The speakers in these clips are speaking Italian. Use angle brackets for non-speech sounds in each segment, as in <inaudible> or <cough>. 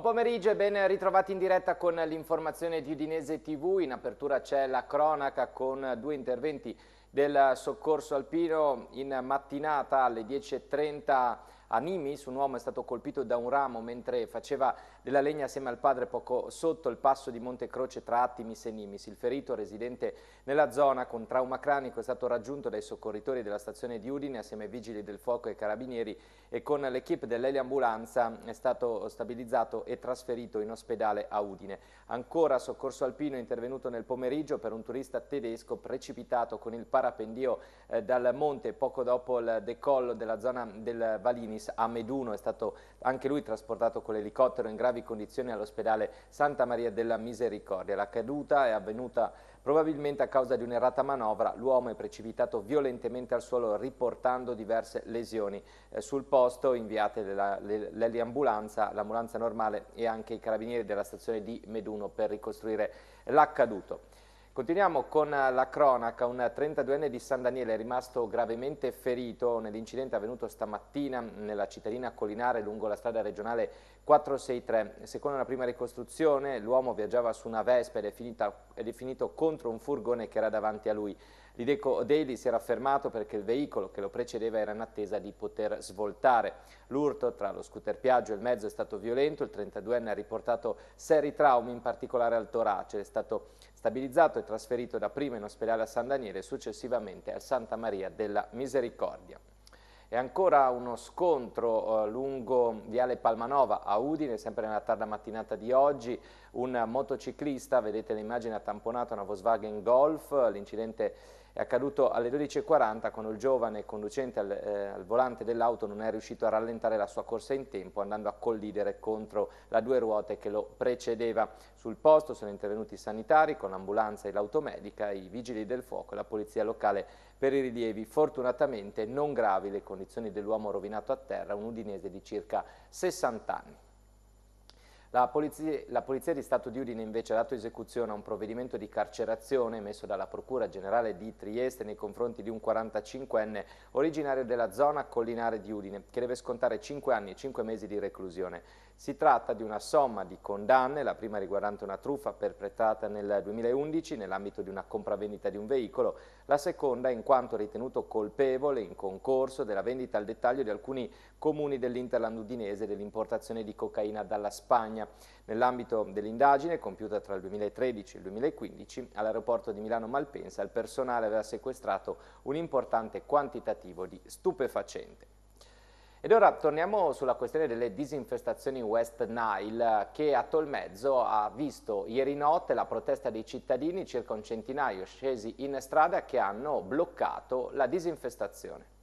Buon pomeriggio e ben ritrovati in diretta con l'informazione di Udinese TV. In apertura c'è la cronaca con due interventi del soccorso alpino in mattinata alle 10.30 a Nimis. Un uomo è stato colpito da un ramo mentre faceva della Legna assieme al padre poco sotto il passo di Monte Croce tra Attimis e Nimis. Il ferito residente nella zona con trauma cranico è stato raggiunto dai soccorritori della stazione di Udine assieme ai vigili del fuoco e carabinieri e con l'equipe dell'eliambulanza è stato stabilizzato e trasferito in ospedale a Udine. Ancora soccorso alpino è intervenuto nel pomeriggio per un turista tedesco precipitato con il parapendio eh, dal monte poco dopo il decollo della zona del Valinis a Meduno. È stato anche lui trasportato con l'elicottero in gravi gravi condizioni all'ospedale Santa Maria della Misericordia. La caduta è avvenuta probabilmente a causa di un'errata manovra. L'uomo è precipitato violentemente al suolo riportando diverse lesioni. Eh, sul posto inviate l'eliambulanza, l'ambulanza normale e anche i carabinieri della stazione di Meduno per ricostruire l'accaduto. Continuiamo con eh, la cronaca, un 32enne di San Daniele è rimasto gravemente ferito nell'incidente avvenuto stamattina nella cittadina collinare lungo la strada regionale 463. Secondo la prima ricostruzione, l'uomo viaggiava su una Vespa ed è, finita, ed è, finito contro un furgone che era davanti a lui. L'Ideco Daily si era fermato perché il veicolo che lo precedeva era in attesa di poter svoltare. L'urto tra lo scooter Piaggio e il mezzo è stato violento, il 32enne ha riportato seri traumi, in particolare al torace. È stato stabilizzato e trasferito dapprima in ospedale a San Daniele e successivamente a Santa Maria della Misericordia. E ancora uno scontro eh, lungo Viale Palmanova a Udine, sempre nella tarda mattinata di oggi, un motociclista, vedete l'immagine ha tamponato una Volkswagen Golf, l'incidente è accaduto alle 12.40 quando il giovane conducente al, eh, al volante dell'auto non è riuscito a rallentare la sua corsa in tempo andando a collidere contro la due ruote che lo precedeva. Sul posto sono intervenuti i sanitari con l'ambulanza e l'automedica, i vigili del fuoco e la polizia locale per i rilievi fortunatamente non gravi le condizioni dell'uomo rovinato a terra, un udinese di circa 60 anni. La polizia, la polizia, di Stato di Udine invece ha dato esecuzione a un provvedimento di carcerazione emesso dalla Procura Generale di Trieste nei confronti di un 45enne originario della zona collinare di Udine che deve scontare 5 anni e 5 mesi di reclusione. Si tratta di una somma di condanne, la prima riguardante una truffa perpetrata nel 2011 nell'ambito di una compravendita di un veicolo, la seconda in quanto ritenuto colpevole in concorso della vendita al dettaglio di alcuni comuni dell'Interland udinese dell'importazione di cocaina dalla Spagna. Nell'ambito dell'indagine, compiuta tra il 2013 e il 2015, all'aeroporto di Milano Malpensa il personale aveva sequestrato un importante quantitativo di stupefacente. Ed ora torniamo sulla questione delle disinfestazioni West Nile che a Tolmezzo ha visto ieri notte la protesta dei cittadini, circa un centinaio scesi in strada che hanno bloccato la disinfestazione.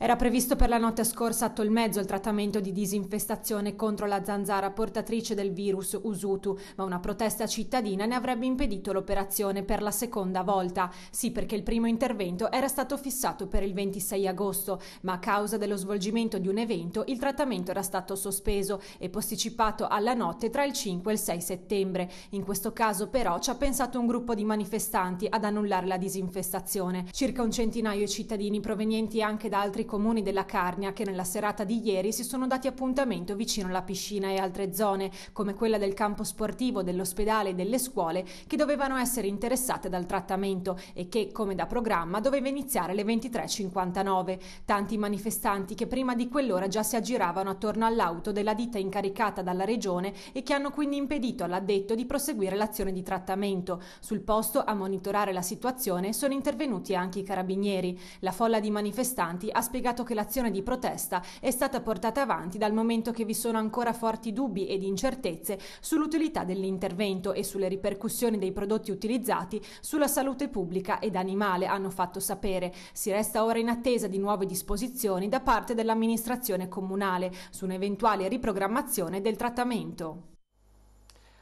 Era previsto per la notte scorsa a Tolmezzo il trattamento di disinfestazione contro la zanzara portatrice del virus Usutu, ma una protesta cittadina ne avrebbe impedito l'operazione per la seconda volta. Sì, perché il primo intervento era stato fissato per il 26 agosto, ma a causa dello svolgimento di un evento il trattamento era stato sospeso e posticipato alla notte tra il 5 e il 6 settembre. In questo caso però ci ha pensato un gruppo di manifestanti ad annullare la disinfestazione. Circa un centinaio di cittadini provenienti anche da altri comuni della Carnia che nella serata di ieri si sono dati appuntamento vicino alla piscina e altre zone, come quella del campo sportivo, dell'ospedale e delle scuole, che dovevano essere interessate dal trattamento e che, come da programma, doveva iniziare alle 23.59. Tanti manifestanti che prima di quell'ora già si aggiravano attorno all'auto della ditta incaricata dalla regione e che hanno quindi impedito all'addetto di proseguire l'azione di trattamento. Sul posto a monitorare la situazione sono intervenuti anche i carabinieri. La folla di manifestanti ha spiegato spiegato che l'azione di protesta è stata portata avanti dal momento che vi sono ancora forti dubbi ed incertezze sull'utilità dell'intervento e sulle ripercussioni dei prodotti utilizzati sulla salute pubblica ed animale, hanno fatto sapere. Si resta ora in attesa di nuove disposizioni da parte dell'amministrazione comunale su un'eventuale riprogrammazione del trattamento.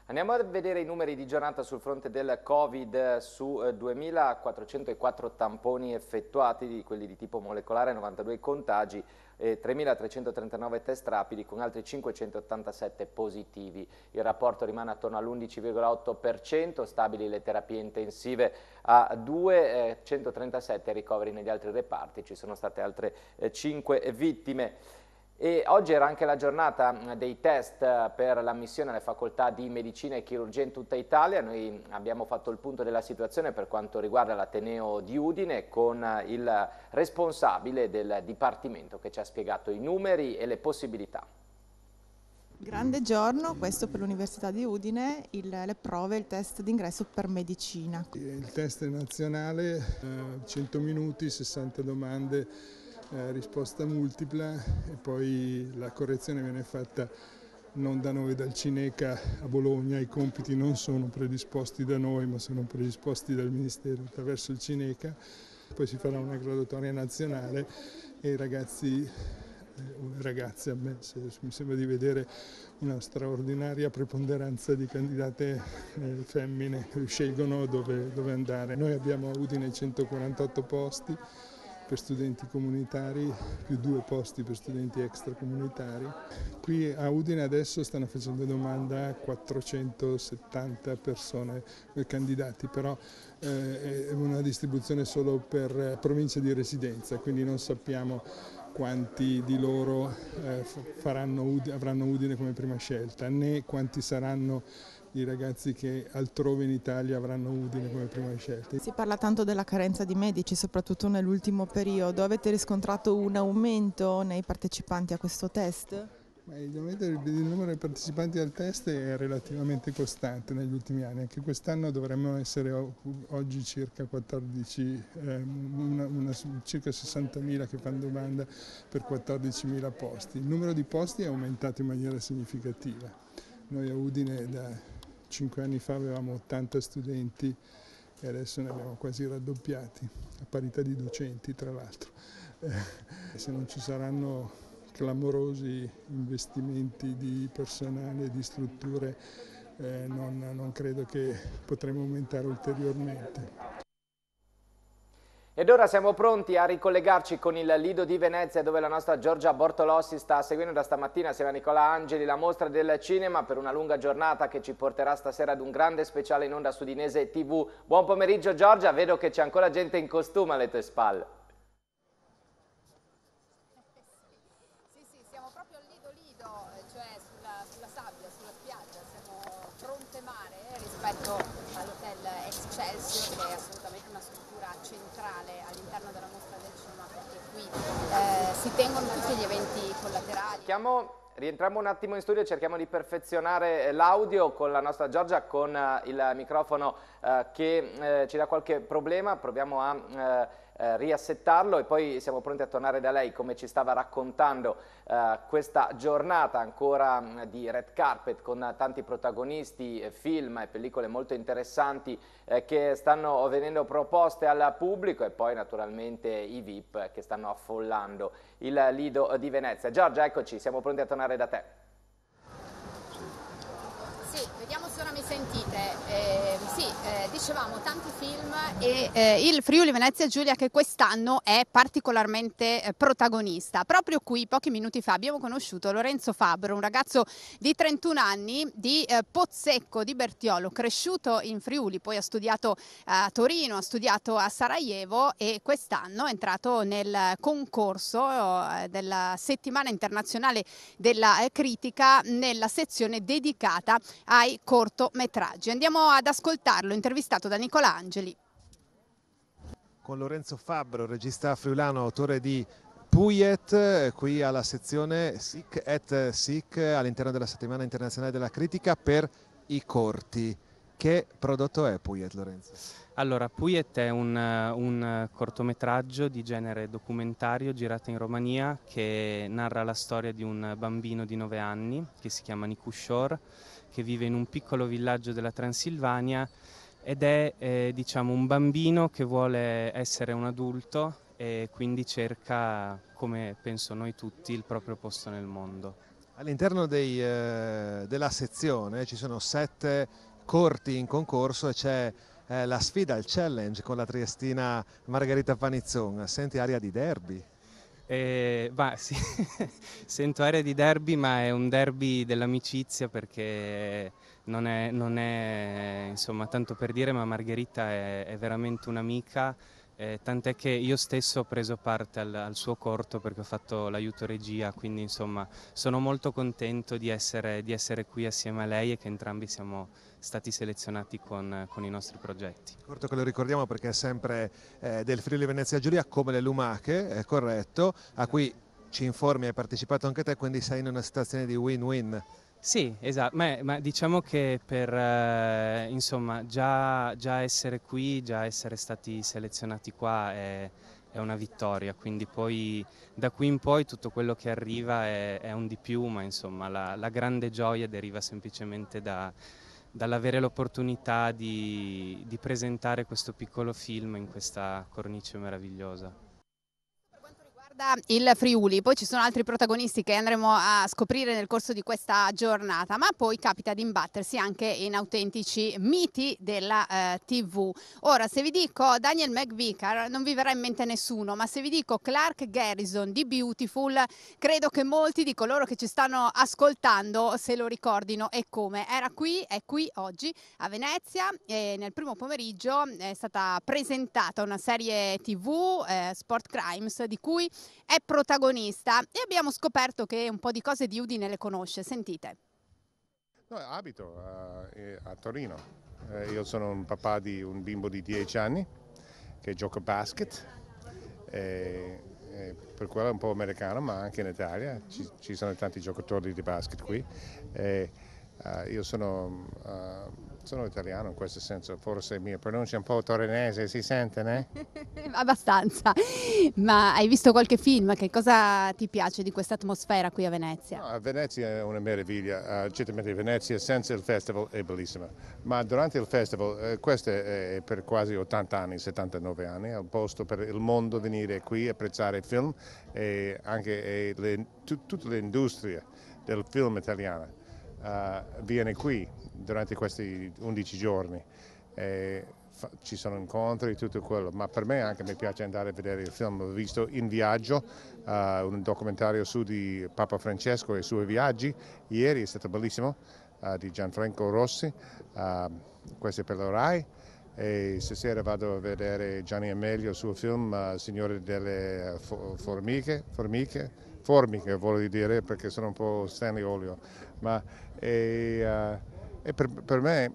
Andiamo a vedere i numeri di giornata sul fronte del Covid eh, su 2.404 eh, tamponi effettuati, di quelli di tipo molecolare, 92 contagi, e 3.339 test rapidi con altri 587 positivi. Il rapporto rimane attorno all'11,8%, stabili le terapie intensive a 2,137 eh, ricoveri negli altri reparti, ci sono state altre 5 vittime. E oggi era anche la giornata mm, dei test eh, per l'ammissione alle facoltà di medicina e chirurgia in tutta Italia. Noi abbiamo fatto il punto della situazione per quanto riguarda l'Ateneo di Udine con eh, il responsabile del dipartimento che ci ha spiegato i numeri e le possibilità. Grande giorno, questo per l'Università di Udine, il, le prove, il test d'ingresso per medicina. Il test nazionale, 100 eh, minuti, 60 domande eh, risposta multipla e poi la correzione viene fatta non da noi, dal Cineca a Bologna, i compiti non sono predisposti da noi ma sono predisposti dal Ministero attraverso il Cineca, poi si farà una graduatoria nazionale e i ragazzi eh, o le una ragazza, beh, mi sembra di vedere una straordinaria preponderanza di candidate eh, femmine che scelgono dove, dove andare. Noi abbiamo a Udine 148 posti, per studenti comunitari, più due posti per studenti extracomunitari. Qui a Udine adesso stanno facendo domanda 470 persone, eh, candidati, però eh, è una distribuzione solo per eh, provincia di residenza, quindi non sappiamo quanti di loro faranno, avranno Udine come prima scelta, né quanti saranno i ragazzi che altrove in Italia avranno Udine come prima scelta. Si parla tanto della carenza di medici, soprattutto nell'ultimo periodo. Avete riscontrato un aumento nei partecipanti a questo test? Il numero di partecipanti al test è relativamente costante negli ultimi anni, anche quest'anno dovremmo essere oggi circa 14, ehm, una, una, circa 60.000 che fanno domanda per 14.000 posti. Il numero di posti è aumentato in maniera significativa. Noi a Udine da Cinque anni fa avevamo 80 studenti e adesso ne abbiamo quasi raddoppiati, a parità di docenti tra l'altro. Eh, se non ci saranno clamorosi investimenti di personale, di strutture, eh, non, non credo che potremo aumentare ulteriormente. Ed ora siamo pronti a ricollegarci con il Lido di Venezia dove la nostra Giorgia Bortolossi sta seguendo da stamattina assieme a Nicola Angeli la mostra del cinema per una lunga giornata che ci porterà stasera ad un grande speciale in onda sudinese TV. Buon pomeriggio Giorgia, vedo che c'è ancora gente in costume alle tue spalle. Sì, sì, siamo proprio al Lido Lido, eh, cioè sulla, sulla sabbia, sulla spiaggia, siamo fronte mare eh, rispetto all'hotel Excelsior che è assolutamente una struttura centrale all'interno della mostra del cinema perché qui eh, si tengono tutti gli eventi collaterali. Chiamo, rientriamo un attimo in studio e cerchiamo di perfezionare eh, l'audio con la nostra Giorgia con eh, il microfono eh, che eh, ci dà qualche problema, proviamo a eh, riassettarlo e poi siamo pronti a tornare da lei come ci stava raccontando eh, questa giornata ancora mh, mm, di Red Carpet con tanti protagonisti, eh, film e pellicole molto interessanti eh, che stanno venendo proposte al pubblico e poi naturalmente i VIP che stanno affollando il Lido di Venezia. Giorgia, eccoci, siamo pronti a tornare da te. Sentite, eh, sì, eh, dicevamo tanti film e eh, il Friuli Venezia Giulia che quest'anno è particolarmente eh, protagonista. Proprio qui, pochi minuti fa, abbiamo conosciuto Lorenzo Fabro, un ragazzo di 31 anni di eh, Pozzecco di Bertiolo, cresciuto in Friuli, poi ha studiato a Torino, ha studiato a Sarajevo e quest'anno è entrato nel concorso eh, della settimana internazionale della critica nella sezione dedicata ai cortometraggi cortometraggi. Andiamo ad ascoltarlo, intervistato da Nicola Angeli. Con Lorenzo Fabbro, regista friulano, autore di Puyet, eh, qui alla sezione SIC et SIC all'interno della settimana internazionale della critica per i corti. Che prodotto è Puyet Lorenzo? Allora, Puyet è un, eh, un, eh, cortometraggio di genere documentario girato in Romania che narra la storia di un bambino di 9 anni che si chiama Shore che vive in un piccolo villaggio della Transilvania ed è eh, diciamo un bambino che vuole essere un adulto e quindi cerca, come penso noi tutti, il proprio posto nel mondo. All'interno dei, eh, della sezione ci sono sette corti in concorso e c'è eh, la sfida, il challenge con la triestina Margherita Panizzon. Senti aria di derby. Eh, bah, sì. <laughs> sento aria di derby, ma è un derby dell'amicizia perché non è, non è insomma, tanto per dire, ma Margherita è, è veramente un'amica eh, tant'è che io stesso ho preso parte al, al suo corto perché ho fatto l'aiuto regia, quindi insomma sono molto contento di essere, di essere qui assieme a lei e che entrambi siamo stati selezionati con, con, i nostri progetti. Corto che lo ricordiamo perché è sempre eh, del Friuli Venezia Giulia come le lumache, è corretto, a cui ci informi, hai partecipato anche te, quindi sei in una situazione di win-win. Sì, esatto, ma, ma diciamo che per eh, insomma, già, già, essere qui, già essere stati selezionati qua è, è, una vittoria, quindi poi da qui in poi tutto quello che arriva è, è un di più, ma insomma la, la grande gioia deriva semplicemente da, dall'avere l'opportunità di, di presentare questo piccolo film in questa cornice meravigliosa riguarda il Friuli, poi ci sono altri protagonisti che andremo a scoprire nel corso di questa giornata, ma poi capita di imbattersi anche in autentici miti della eh, TV. Ora, se vi dico Daniel McVicar, non vi verrà in mente nessuno, ma se vi dico Clark Garrison di Beautiful, credo che molti di coloro che ci stanno ascoltando se lo ricordino e come. Era qui, è qui oggi a Venezia e nel primo pomeriggio è stata presentata una serie TV, eh, Sport Crimes, di cui è protagonista e abbiamo scoperto che un po' di cose di Udine le conosce. Sentite. No, abito a, eh, a Torino. Eh, io sono un papà di un bimbo di 10 anni che gioca a basket. E, e per quello è un po' americano, ma anche in Italia ci, ci sono tanti giocatori di basket qui. E, Uh, io sono, uh, sono, italiano in questo senso, forse mi pronuncia un po' torinese, si sente, ne? <laughs> Abbastanza, ma hai visto qualche film? Che cosa ti piace di questa atmosfera qui a Venezia? No, Venezia è una meraviglia, uh, certamente Venezia senza il festival è bellissima, ma durante il festival, uh, questo è per quasi 80 anni, 79 anni, è un posto per il mondo venire qui, apprezzare film e anche le, tutte le industrie del film italiano eh, viene qui durante questi 11 giorni. E fa, ci sono incontri, tutto quello, ma per me anche mi piace andare a vedere il film. Ho visto In Viaggio, uh, un documentario su di Papa Francesco e i suoi viaggi. Ieri è stato bellissimo, uh, di Gianfranco Rossi, questo è per la RAI. E stasera vado a vedere Gianni Amelio il suo film Signore delle formiche, formiche, formiche voglio dire perché sono un po' Stanley Olio, ma e, uh, e per, per, me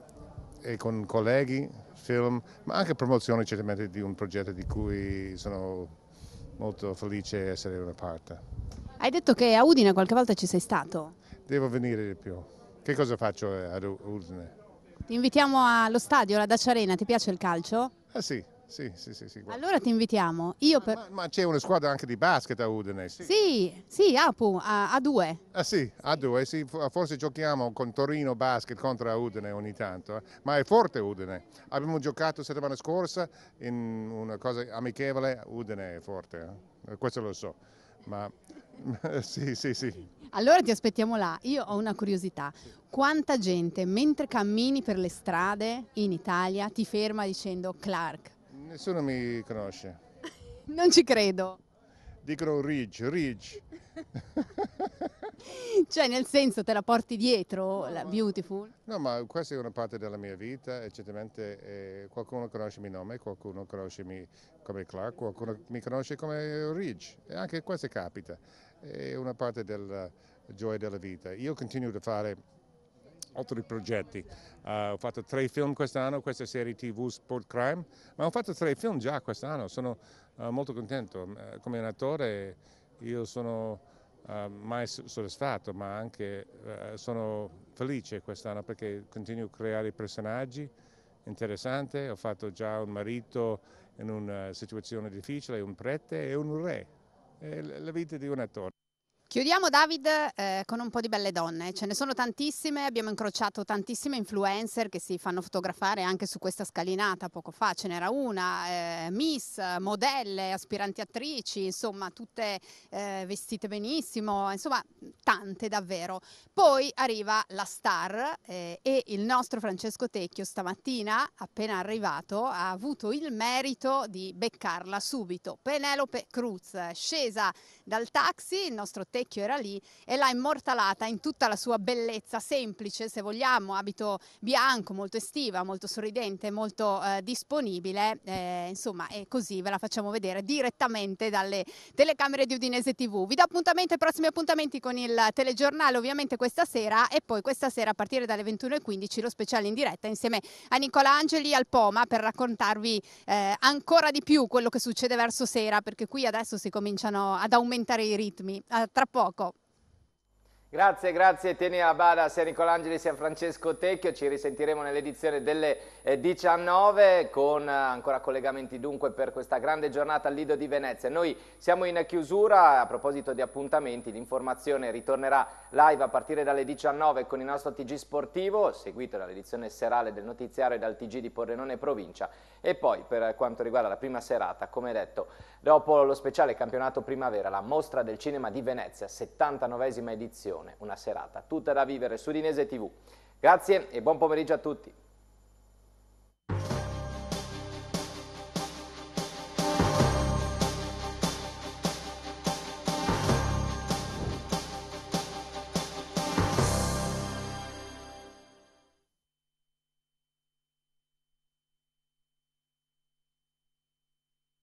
e con colleghi, film, ma anche promozione certamente di un progetto di cui sono molto felice di essere una parte. Hai detto che a Udine qualche volta ci sei stato? Devo venire di più. Che cosa faccio eh, ad Udine? Ti invitiamo allo stadio, alla Dacia Arena, ti piace il calcio? Ah sì, sì, sì, sì, sì Allora ti invitiamo. Per... Ma, ma c'è una squadra anche di basket a Udine. Sì, sì, sì Apu, a, a, due. Ah sì, a due, sì. Forse giochiamo con Torino Basket contro Udine ogni tanto, eh. ma è forte Udine. Abbiamo giocato settimana scorsa in una cosa amichevole, Udine è forte, eh. questo lo so. Ma <laughs> sì, sì, sì. Allora ti aspettiamo là. Io ho una curiosità. Quanta gente mentre cammini per le strade in Italia ti ferma dicendo Clark? Nessuno mi conosce. <laughs> non ci credo. Dicono Ridge, Ridge. <laughs> cioè nel senso te la porti dietro, la Beautiful? No, ma questa è una parte della mia vita e certamente eh, qualcuno conosce il mio nome, qualcuno conosce mi come Clark, qualcuno mi conosce come Ridge e anche questo capita, è una parte della gioia della vita. Io continuo a fare altri progetti. Uh, ho fatto tre film quest'anno, questa serie TV Sport Crime, ma ho fatto tre film già quest'anno, sono uh, molto contento. Eh, come un attore io sono uh, mai soddisfatto, ma anche sono felice quest'anno perché continuo a creare personaggi interessanti. Ho fatto già un marito in una situazione difficile, un prete e un re. È la vita di un attore. Chiudiamo David eh, con un po' di belle donne, ce ne sono tantissime, abbiamo incrociato tantissime influencer che si fanno fotografare anche su questa scalinata poco fa, ce n'era una, eh, miss, modelle, aspiranti attrici, insomma tutte eh, vestite benissimo, insomma tante davvero. Poi arriva la star eh, e il nostro Francesco Tecchio stamattina appena arrivato ha avuto il merito di beccarla subito, Penelope Cruz, scesa dal taxi, il nostro Tecchio specchio era lì e l'ha immortalata in tutta la sua bellezza semplice, se vogliamo, abito bianco, molto estiva, molto sorridente, molto eh, disponibile. Eh, insomma, e così ve la facciamo vedere direttamente dalle telecamere di Udinese TV. Vi do appuntamento ai prossimi appuntamenti con il telegiornale, ovviamente questa sera e poi questa sera a partire dalle 21.15 lo speciale in diretta insieme a Nicola Angeli al Poma per raccontarvi eh, ancora di più quello che succede verso sera perché qui adesso si cominciano ad aumentare i ritmi. A tra 报告。Grazie, grazie Tenia bada sia Nicolangeli sia Francesco Tecchio, ci risentiremo nell'edizione delle 19 eh, con eh, ancora collegamenti dunque per questa grande giornata al Lido di Venezia. Noi siamo in chiusura, a proposito di appuntamenti l'informazione ritornerà live a partire dalle 19 con il nostro TG sportivo, seguito dall'edizione serale del notiziario e dal TG di Pordenone Provincia e poi per quanto riguarda la prima serata, come detto, dopo lo speciale campionato primavera, la mostra del cinema di Venezia, 79esima edizione trasmissione, una serata tutta da vivere su Dinese TV. Grazie e buon pomeriggio a tutti.